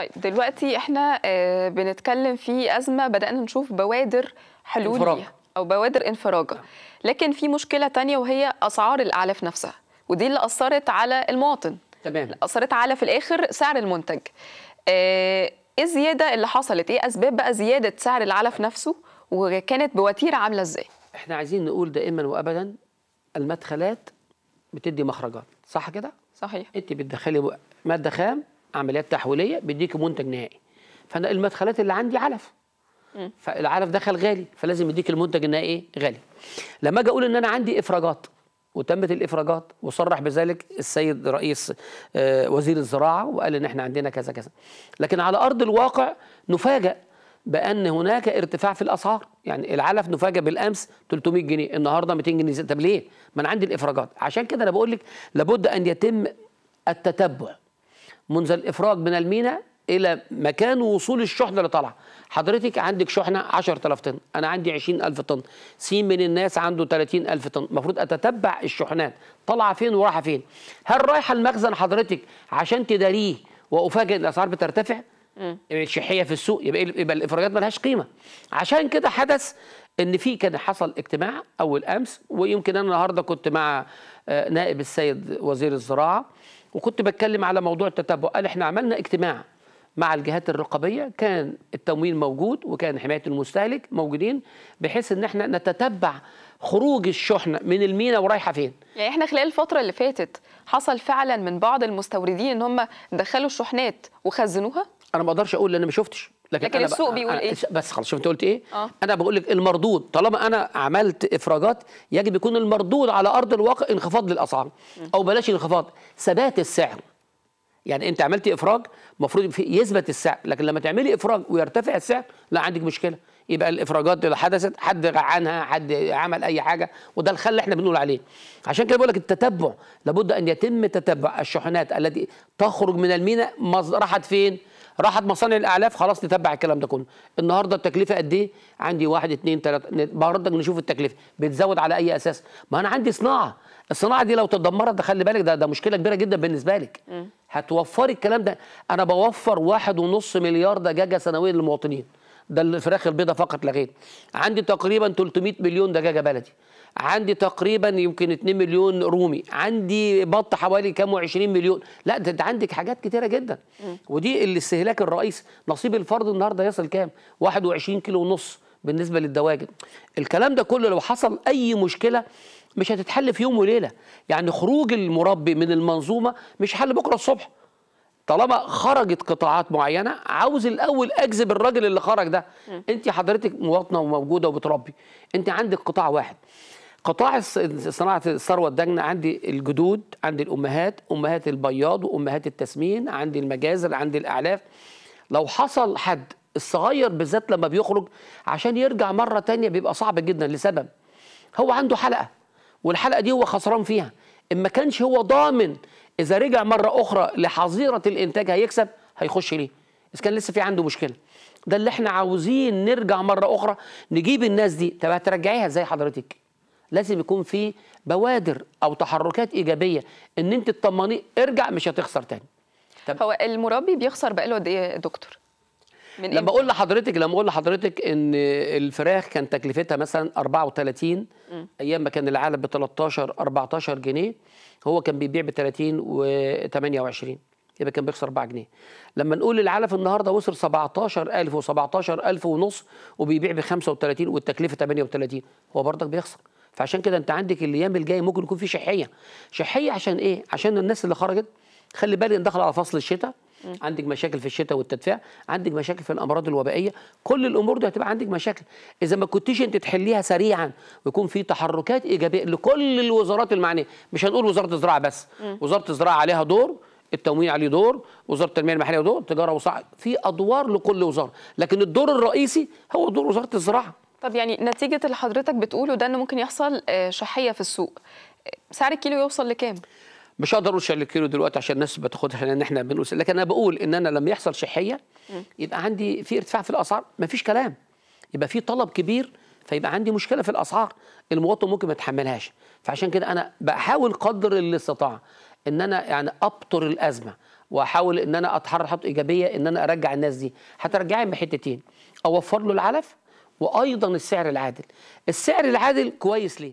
طيب دلوقتي احنا آه، بنتكلم في ازمه بدانا نشوف بوادر حلول او بوادر انفراجه نعم. لكن في مشكله تانية وهي اسعار الاعلاف نفسها ودي اللي اثرت على المواطن تمام اثرت على في الاخر سعر المنتج آه، ايه الزياده اللي حصلت ايه اسباب بقى زياده سعر العلف نفسه وكانت بوتيره عامله ازاي احنا عايزين نقول دائما وابدا المدخلات بتدي مخرجات صح كده صحيح انت بتدخلي ماده خام عمليات تحويليه بيديك منتج نهائي فانا المدخلات اللي عندي علف فالعلف دخل غالي فلازم يديك المنتج النهائي غالي لما اجي اقول ان انا عندي افراجات وتمت الافراجات وصرح بذلك السيد رئيس آه، وزير الزراعه وقال ان احنا عندنا كذا كذا لكن على ارض الواقع نفاجئ بان هناك ارتفاع في الاسعار يعني العلف نفاجئ بالامس 300 جنيه النهارده 200 جنيه طب ليه ما انا عندي الافراجات عشان كده انا بقول لك لابد ان يتم التتبع منذ الافراج من الميناء الى مكان وصول الشحنه اللي طالعه حضرتك عندك شحنه 10000 طن انا عندي 20000 طن سين من الناس عنده 30000 طن المفروض اتتبع الشحنات طالعه فين ورايحه فين هل رايحه المخزن حضرتك عشان تداريه وافاجئ الاسعار بترتفع شحيه في السوق يبقى يبقى الافراجات مالهاش قيمه عشان كده حدث ان في كان حصل اجتماع اول امس ويمكن انا النهارده كنت مع آه، نائب السيد وزير الزراعه وكنت بتكلم على موضوع التتبع قال احنا عملنا اجتماع مع الجهات الرقابيه كان التمويل موجود وكان حمايه المستهلك موجودين بحيث ان احنا نتتبع خروج الشحنه من المينا ورايحه فين يعني احنا خلال الفتره اللي فاتت حصل فعلا من بعض المستوردين ان هم دخلوا الشحنات وخزنوها انا ما اقدرش اقول لان ما شفتش لكن, لكن أنا السوق بيقول ايه بس خلاص شفت قلت ايه آه. انا بقول لك المردود طالما انا عملت افراجات يجب يكون المردود على ارض الواقع انخفاض للاسعار او بلاش انخفاض ثبات السعر يعني انت عملتي افراج المفروض يثبت السعر لكن لما تعملي افراج ويرتفع السعر لا عندك مشكله يبقى الافراجات اللي حدثت حد عنها حد عمل اي حاجه وده الخل اللي احنا بنقول عليه عشان كده بقول لك التتبع لابد ان يتم تتبع الشحنات التي تخرج من الميناء راحت فين راحت مصانع الاعلاف خلاص نتبع الكلام ده كله النهارده التكلفه قد ايه عندي واحد اتنين تلاته بردك نشوف التكلفه بتزود على اي اساس ما انا عندي صناعه الصناعه دي لو تدمرت ده خلي بالك ده ده مشكله كبيره جدا بالنسبه لك هتوفري الكلام ده انا بوفر واحد ونص مليار دجاجه سنويا للمواطنين ده الفراخ البيضاء فقط لا غير عندي تقريبا 300 مليون دجاجه بلدي عندي تقريبا يمكن 2 مليون رومي عندي بط حوالي كام 20 مليون لا ده انت عندك حاجات كتيره جدا م. ودي الاستهلاك الرئيسي نصيب الفرد النهارده يصل كام 21 كيلو ونص بالنسبه للدواجن الكلام ده كله لو حصل اي مشكله مش هتتحل في يوم وليله يعني خروج المربي من المنظومه مش حل بكره الصبح طالما خرجت قطاعات معينه عاوز الاول اجذب الراجل اللي خرج ده انت حضرتك مواطنه وموجوده وبتربي انت عندك قطاع واحد قطاع صناعه الثروه الدجنة عندي الجدود عندي الامهات امهات البياض وامهات التسمين عندي المجازر عندي الاعلاف لو حصل حد الصغير بالذات لما بيخرج عشان يرجع مره تانية بيبقى صعب جدا لسبب هو عنده حلقه والحلقه دي هو خسران فيها ان ما كانش هو ضامن اذا رجع مره اخرى لحظيره الانتاج هيكسب هيخش ليه اذا كان لسه في عنده مشكله ده اللي احنا عاوزين نرجع مره اخرى نجيب الناس دي طب هترجعيها ازاي حضرتك لازم يكون في بوادر او تحركات ايجابيه ان انت تطمنيه ارجع مش هتخسر تاني طب هو المربي بيخسر بقاله قد ايه يا دكتور من لما اقول لحضرتك لما اقول لحضرتك ان الفراخ كان تكلفتها مثلا 34 م. ايام ما كان العالم ب 13 14 جنيه هو كان بيبيع ب 30 و 28 يبقى كان بيخسر 4 جنيه لما نقول العلف النهارده وصل 17000 و17000 ونص وبيبيع ب 35 والتكلفه 38 هو برضك بيخسر فعشان كده انت عندك الايام الجايه ممكن يكون في شحيه شحيه عشان ايه عشان الناس اللي خرجت خلي بالك ان دخل على فصل الشتاء عندك مشاكل في الشتاء والتدفئه عندك مشاكل في الامراض الوبائيه كل الامور دي هتبقى عندك مشاكل اذا ما كنتيش انت تحليها سريعا ويكون في تحركات ايجابيه لكل الوزارات المعنيه مش هنقول وزاره الزراعه بس وزاره الزراعه عليها دور التموين عليه دور وزاره التنميه المحليه دور التجاره وصع في ادوار لكل وزاره لكن الدور الرئيسي هو دور وزاره الزراعه طب يعني نتيجة اللي حضرتك بتقوله ده إن ممكن يحصل آه، شحية في السوق سعر الكيلو يوصل لكام؟ مش هقدر اقول شحيه الكيلو دلوقتي عشان الناس بتاخدها لان احنا بنقول لكن انا بقول ان انا لما يحصل شحيه يبقى عندي في ارتفاع في الاسعار مفيش كلام يبقى في طلب كبير فيبقى عندي مشكله في الاسعار المواطن ممكن ما يتحملهاش فعشان كده انا بحاول قدر الاستطاعه ان انا يعني ابطر الازمه واحاول ان انا اتحرك حط ايجابيه ان انا ارجع الناس دي هترجعي من حتتين اوفر له العلف وايضا السعر العادل السعر العادل كويس ليه